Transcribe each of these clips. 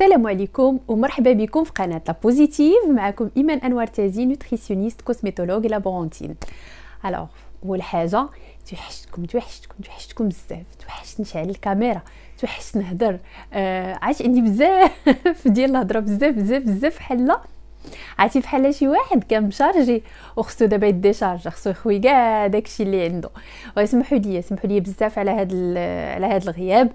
السلام عليكم ومرحبا بكم في قناه لا بوزيتيف معكم ايمان انوار تازي نوتريسيونيست كوزميتولوج لابورونتين الوغ اول حاجه توحشتكم توحشتكم توحشتكم بزاف توحشت نشعل الكاميرا توحشت نهضر آه عاش عندي بزاف ديال الهضره بزاف بزاف بزاف حلا عرفتي بحال شي واحد كان مشارجي وخصو دابا يديشارج خصو يخوي كاع داكشي اللي عنده واسمحوا لي سمحوا لي بزاف على هاد على هاد الغياب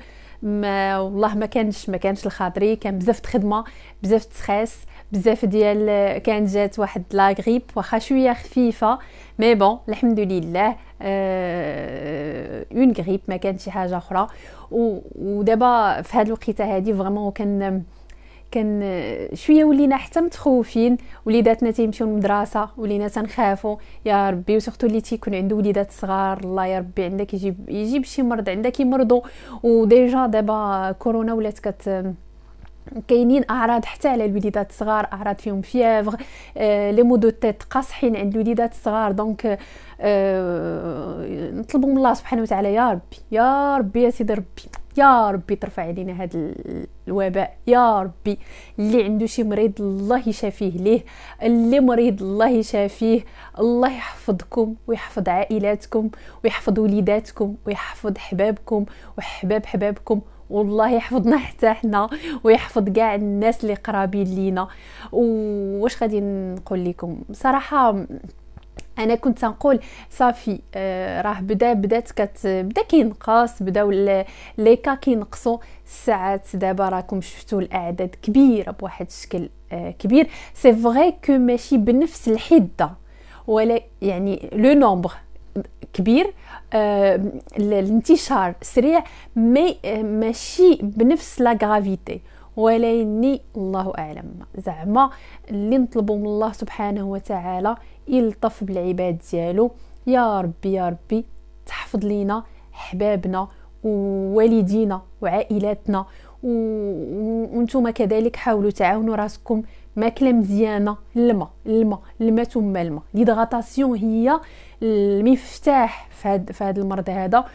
ما والله ما كانش ما كانش لخاطري كان بزاف د خدمه بزاف د ستريس بزاف ديال كانت جات واحد لا غريب واخا شويه خفيفه مي بون الحمد لله اون آه، غريب ما كانش شي حاجه اخرى ودابا في هذه الوقيته هادي فريمون كان كان شويه ولينا حتى متخوفين وليداتنا تيمشيو للمدرسه ولينا تنخافوا يا ربي وسورتو اللي تيكون عنده وليدات صغار الله يا ربي عندك يجيب يجيب شي مرض عندك يمرضوا وديجا دابا كورونا ولات كت كاينين اعراض حتى على الوليدات الصغار اعراض فيهم فيفغ آه لي مو دو تيت قاصحين عند الوليدات الصغار دونك آه نطلبوا من الله سبحانه وتعالى يا ربي يا ربي يا سيدي ربي يا ربي ترفع علينا هذا الوباء يا ربي اللي عنده شي مريض الله يشافيه ليه اللي مريض الله يشافيه الله يحفظكم ويحفظ عائلاتكم ويحفظ وليداتكم ويحفظ حبابكم وحباب حبابكم والله يحفظنا حتى حنا ويحفظ كاع الناس اللي قرابين لينا واش غادي نقول لكم صراحه انا كنت نقول صافي آه راه بدا بدات كت بدا كينقص بداو لي كا كينقصوا الساعات دابا راكم شفتوا الاعداد كبيره بواحد الشكل آه كبير سي فغي كو ماشي بنفس الحده ولا يعني لو نومبر كبير آه، الانتشار سريع مي آه، ماشي بنفس لا غرافيتي ولكني الله اعلم زعما اللي نطلبوا من الله سبحانه وتعالى يلطف بالعباد ديالو يا ربي يا ربي تحفظ لينا حبابنا ووالدينا وعائلاتنا وانتم كذلك حاولوا تعاونوا راسكم ماكله مزيانه الماء الماء الماء ثم الماء ليدغاتاسيون هي المفتاح في هذا فهاد المرض هذا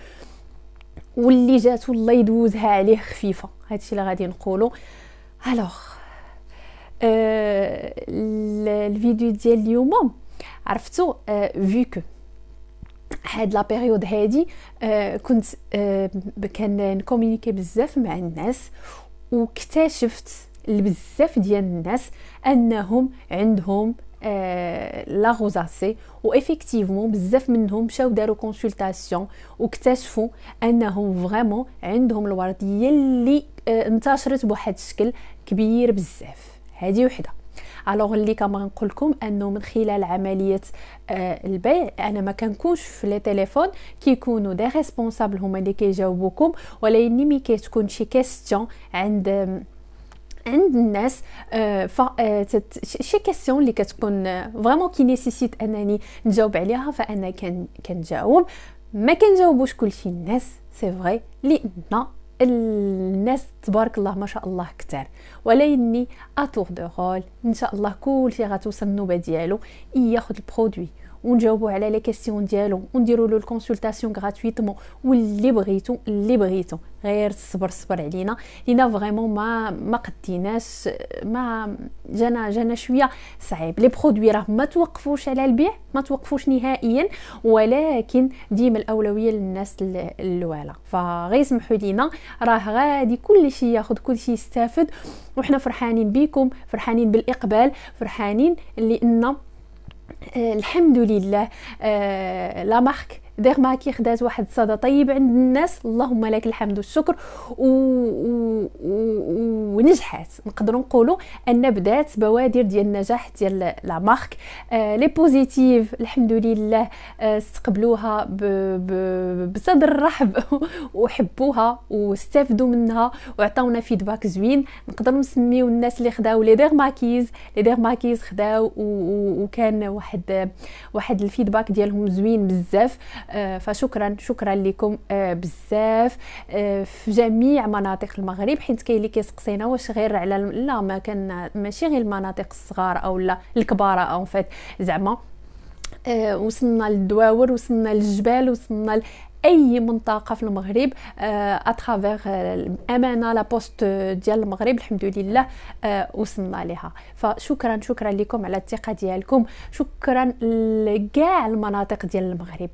واللي جاتو الله يدوزها عليه خفيفه هادشي اللي غادي نقولو الوغ أه الفيديو ديال اليوم عرفتو أه هاد لا بيريود هادي أه كنت أه كان نكومونيكي بزاف مع الناس واكتشفت بزاف ديال الناس انهم عندهم لا غوزاسي وإفكتيفمون بزاف منهم مشاو داروا و واكتشفوا انهم فريمون عندهم الورديه اللي انتشرت بواحد الشكل كبير بزاف هذه وحده الوغ اللي كما نقول لكم انه من خلال عمليه آه البيع انا ما كنكونش في لي تيليفون كيكونوا دي ريسبونسابل هما اللي كيجاوبوكم ولكن مي كتكون شي كيستيون عند عند الناس آه، ف آه، شي كيسيون اللي كتكون فريمون كي نيسيسيت انني نجاوب عليها فانا كنجاوب ما كنجاوبوش كلشي الناس سي فري لان الناس تبارك الله ما شاء الله كتار ولكني اتور دو رول ان شاء الله كلشي غتوصل النوبه ديالو ياخذ البرودوي ونجاوبوا على لي كيسيون ديالو ونديروا له الكونسلطاسيون غراتويتمون واللي بغيتو اللي بغيتو غير صبر صبر علينا لينا فريمون ما ما قديناش ما جانا جانا شويه صعيب لي برودوي راه ما توقفوش على البيع ما توقفوش نهائيا ولكن ديما الاولويه للناس الاولى فغير سمحوا لينا راه غادي كلشي ياخذ كلشي يستافد وحنا فرحانين بكم فرحانين بالاقبال فرحانين لان الحمد لله آه، لا مارك دير كي خدات واحد الصدى طيب عند الناس اللهم لك الحمد والشكر و... و... و... ونجحات نقدروا نقولوا ان بدات بوادر ديال النجاح ديال لا مارك آه، لي بوزيتيف الحمد لله آه، استقبلوها ب... ب... بصدر رحب وحبوها واستفدوا منها وعطاونا فيدباك زوين نقدروا نسميو الناس اللي خداو لي ماكيز لي ماكيز خداو و... و... وكان واحد واحد الفيدباك ديالهم زوين بزاف آه، فشكرا شكرا لكم آه، بزاف آه، في جميع مناطق المغرب حيت كاين اللي كيسقسينا واش غير على لا ما كان ماشي غير المناطق الصغار او لا الكبار اون فات زعما وصلنا للدواور وصلنا للجبال وصلنا اي منطقه في المغرب اترافيغ الامانه لا بوست ديال المغرب الحمد لله وصلنا لها فشكرا شكرا لكم على الثقه ديالكم شكرا لكاع المناطق ديال المغرب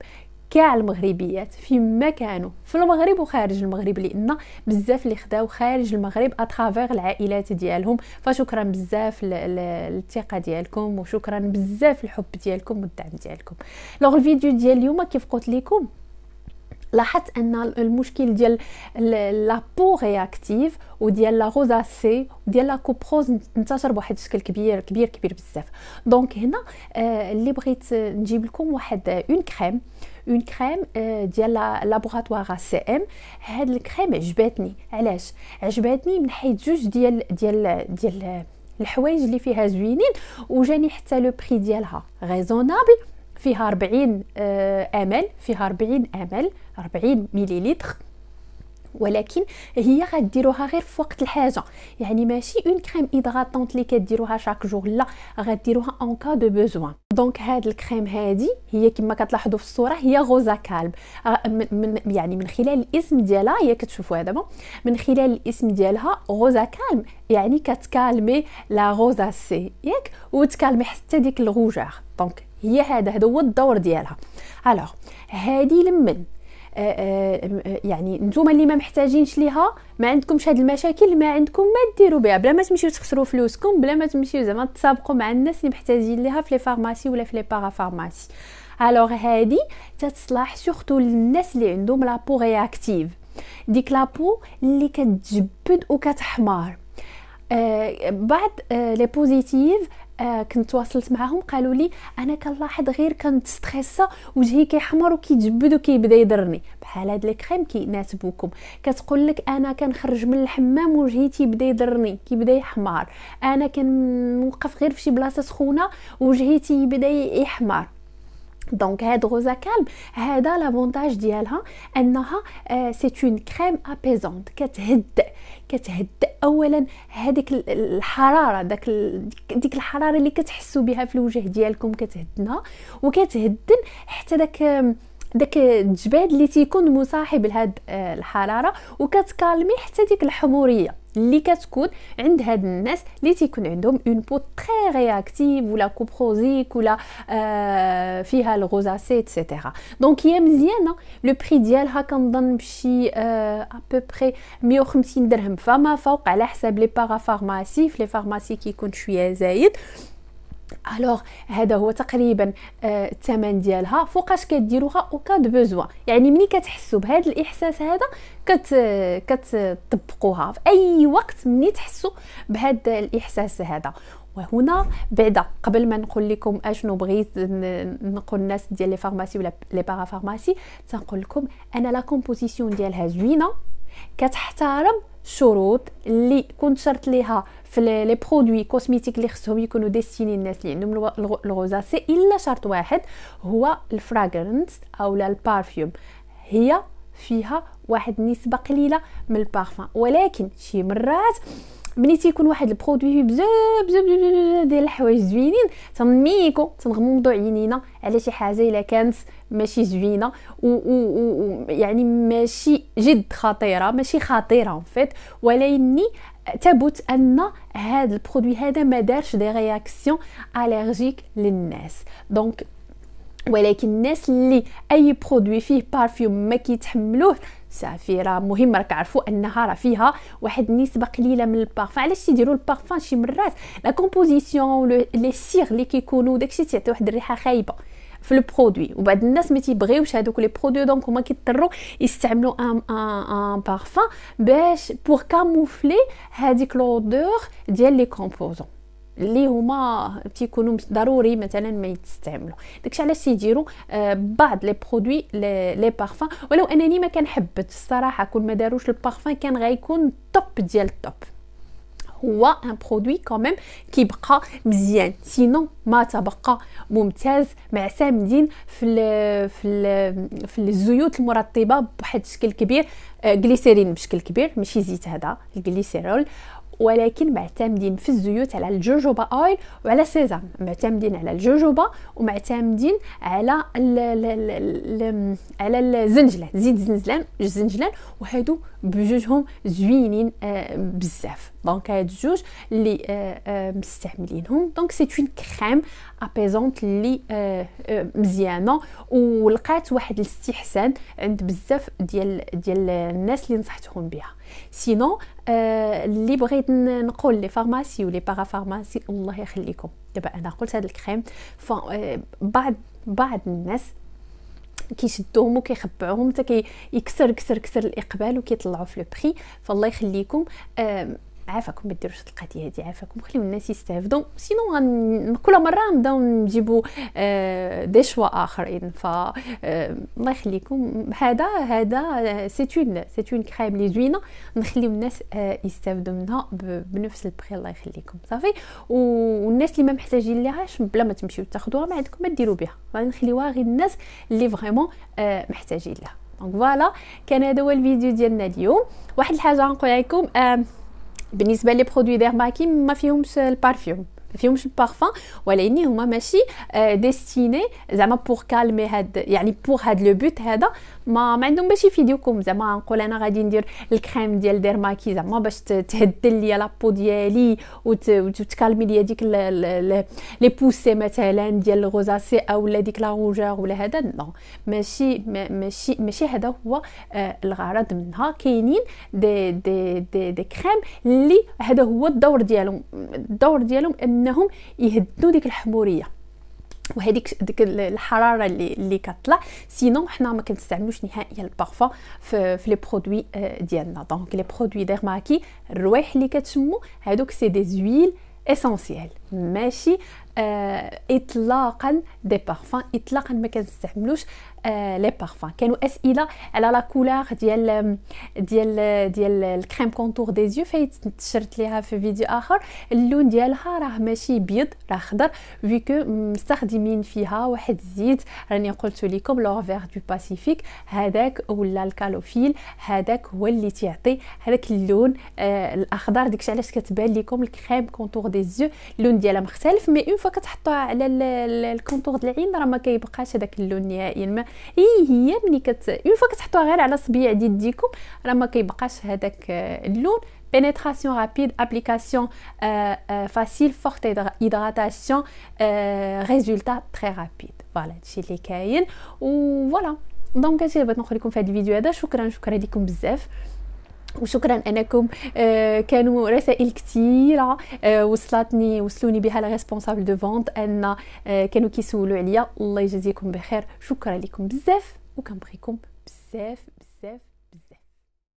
كاع المغربيات فيما كانوا في المغرب وخارج المغرب لان بزاف اللي خداو خارج المغرب اترافير العائلات ديالهم فشكرا بزاف للثقه ديالكم وشكرا بزاف الحب ديالكم والدعم ديالكم لوغ الفيديو ديال اليوم كيف قلت لكم لاحظت ان المشكل ديال لا بو رياكتيف وديال لا روزاسي وديال لا كوبروز انتشر بواحد الشكل كبير كبير كبير بزاف دونك هنا آه، اللي بغيت نجيب لكم واحد اون آه، كريم اون كريم ديال لابوغاتوار سي ام هاد الكريم عجباتني علاش عجباتني من حيت جوج ديال ديال ديال الحوايج اللي فيها زوينين وجاني حتى لو بري ديالها ريزونابل فيها 40 امل فيها 40 امل 40 مليلتر ولكن هي غديروها غير في وقت الحاجه يعني ماشي اون كريم ايدغاتونت اللي كديروها شاك جور لا غديروها اون كا دو بوزوان دونك هاد الكريم هادي هي كما كتلاحظوا في الصوره هي غوزا كالب آه، من يعني من خلال الاسم ديالها هي كتشوفوها دابا من خلال الاسم ديالها غوزا كالم يعني كتكالمي لا غوزا سي ياك وتكالمي حتى ديك الغوجار دونك هي هذا هذا هو الدور ديالها الوغ هادي لمن آه، آه، آه، يعني نتوما اللي ما محتاجينش ليها ما عندكمش هاد المشاكل ما عندكم ما ديروا بها بلا ما تمشيو تخسروا فلوسكم بلا ما تمشيو زعما تسابقوا مع الناس اللي محتاجين ليها في لي فارماسي ولا في لي بارا فارماسي الوغ هادي تتصلح سورتو للناس اللي عندهم لابو رياكتيف ديك لابو اللي كتجبد وكتحمر بعد بعض لي بوزيتيف آه كنت تواصلت معاهم قالوا لي انا كنلاحظ غير كنت ستريسا وجهي كيحمر وكيتجبد وكيبدا يضرني بحال هاد لي كريم كيناسبوكم كتقول لك انا كنخرج من الحمام وجهي تيبدا يضرني كيبدا يحمر انا كنوقف غير في شي بلاصه سخونه وجهي تيبدا يحمر دونك هاد روزا كالم هذا لافونتاج ديالها انها سي اون كريم ابيزونت كتهد كتهد اولا هذيك الحراره داك ديك الحراره اللي كتحسوا بها في الوجه ديالكم كتهدنها وكتهدن حتى داك داك الجباد اللي تيكون مصاحب لهاد الحراره وكتكالمي حتى ديك الحموريه Les casse ont une peau très réactive, ou la coprosique, ou la rosace, etc. Donc, il y a prix qui est à peu près de 1 000 ou 1 000 à les pharmacies les pharmacies qui sont الوغ هذا هو تقريبا آه الثمن ديالها فوقاش كديروها او كاد بوزوا يعني ملي كتحسوا بهذا الاحساس هذا كت كتطبقوها في اي وقت ملي تحسوا بهذا الاحساس هذا وهنا بعدا قبل ما نقول لكم اشنو بغيت نقول الناس ديال لي فارماسي ولا لي بارا فارماسي تنقول لكم انا لا كومبوزيسيون ديالها زوينه كتحترم شروط اللي كنت شرط ليها في لي برودوي كوزميتيك اللي خصهم يكونوا ديستيني الناس اللي عندهم الغوزاسي الا شرط واحد هو الفراغرنس او البارفيوم هي فيها واحد نسبه قليله من البارفان ولكن شي مرات ملي تيكون واحد البرودوي فيه بزاف بزاف بزاف ديال الحوايج زوينين تنميكو تنغمضو عينينا على شي حاجه الا كانت ماشي زوينه و, و, و يعني ماشي جد خطيره ماشي خطيره فيت ولكني تبوت ان هذا البرودوي هذا ما دارش دي رياكسيون اليرجيك للناس دونك ولكن الناس اللي اي برودوي فيه بارفيوم ما كيتحملوه صافي راه مهم راك عارفوا انها راه فيها واحد النسبه قليله من البارفان علاش تيديروا البارفان شي مرات لا كومبوزيسيون لي سيغ اللي كيكونوا داكشي تيعطي واحد الريحه خايبه في البرودوي وبعض الناس ما تيبغيوش هذوك لي برودوي دونك هما كيضطروا يستعملوا ان ان ان بارفان باش بور كاموفلي هذيك لودور ديال لي كومبوزون اللي هما تيكونوا ضروري مثلا ما يتستعملوا داكشي علاش تيديروا آه، بعض لي برودوي لي بارفان ولو انني ما كنحبت الصراحه كون ما داروش البارفان كان غيكون توب ديال التوب هو ان برودوي كوميم كيبقى مزيان سينو ما تبقى ممتاز معسامدين في الـ في الـ في الزيوت المرطبه بواحد الشكل كبير جليسيرين آه، بشكل كبير ماشي زيت هذا الجليسيرول ولكن معتمدين في الزيوت على الجوجوبا اويل وعلى سيزام معتمدين على الجوجوبا ومعتمدين على ال ال ال على الزنجلان زيت الزنجلان الزنجلان وهادو بجوجهم زوينين آه، بزاف دونك هاد euh, جوج اللي آه، آه، مستعملينهم دونك سي اون كريم ابيزونت اللي مزيانه ولقات واحد الاستحسان عند بزاف ديال ديال الناس اللي نصحتهم بها سينو اللي بغيت نقول لي فارماسي ولي بارا فارماسي الله يخليكم دابا انا قلت هاد الكريم بعض بعض الناس كيشدوهم وكيخبعوهم حتى كيكسر كسر كسر الاقبال وكيطلعوا في لو بري فالله يخليكم عافاكم ما ديروش القضيه هذه عافاكم خليو الناس يستافدوا سينو غن... كل مره نبداو نجيبوا آه دي شوا اخرين ف آه، الله يخليكم هذا هذا سيتون سيتون كريم لي زوينه نخليو الناس آه يستافدوا منها ب... بنفس البخي الله يخليكم صافي و... والناس اللي ما محتاجين ليهاش بلا ما تمشيو تاخذوها ما عندكم ما ديروا بها غنخليوها غير الناس اللي فريمون آه، محتاجين لها دونك فوالا كان هذا هو الفيديو ديالنا اليوم واحد الحاجه غنقول لكم بالنسبه لي برودوي ديرباكي ما فيهمش البارفيوم فيهمش البارفان ولاني هما ماشي آه، ديستيني زعما بور كالمي هاد يعني بور هاد لو بوت هذا ما ما عندهم باش يفيدوكم زعما نقول انا غادي ندير الكريم ديال ديرماكي زعما باش تهدل ليا لابو ديالي وتكالمي ليا ديك لي بوسي مثلا ديال الغوزاسي او ديك لا روجور ولا هذا نو ماشي ماشي ماشي هذا هو آه، الغرض منها كاينين دي دي دي, دي كريم اللي هذا هو الدور ديالهم الدور ديالهم ان انهم يهدوا ديك الحموريه وهذيك ديك الحراره اللي اللي كطلع سينو حنا ما كنستعملوش نهائيا البارفا في, في لي برودوي euh, ديالنا دونك لي برودوي ديرماكي الروايح اللي كتشمو هادوك سي دي زويل اسونسييل ماشي آه اطلاقا دي بارفان اطلاقا ما كنستعملوش آه لي بارفان كانوا اسئله على لا كولور ديال ديال ديال الكريم كونتور دي زيو فايت تشرت ليها في فيديو اخر اللون ديالها راه ماشي بيض راه خضر في كو مستخدمين فيها واحد الزيت راني قلت لكم لور فيغ دو باسيفيك هذاك ولا الكالوفيل هذاك هو اللي تيعطي هذاك اللون آه الاخضر ديكشي علاش كتبان لكم الكريم كونتور دي زيو اللون ديالها مختلف مي اون فوا كتحطوها على الكونتور ديال العين راه ما كيبقاش هذاك اللون نهائيا ما اي هي ملي كت اون فوا كتحطوها غير على صبيع ديال يديكم راه ما كيبقاش هذاك آه، اللون بينيتراسيون رابيد ابليكاسيون فاسيل فورت هيدراتاسيون ريزولتا تري رابيد فوالا هادشي اللي كاين و فوالا دونك هادشي اللي بغيت نقول لكم في هاد الفيديو هذا شكرا شكرا لكم بزاف وشكرا انكم آه، كانوا رسائل كثيره آه، وصلتني وصلوني بها ريسبونسابل دو فونت ان آه، كانوا كيسولوا عليا الله يجازيكم بخير شكرا لكم بزاف وكنبغيكم بزاف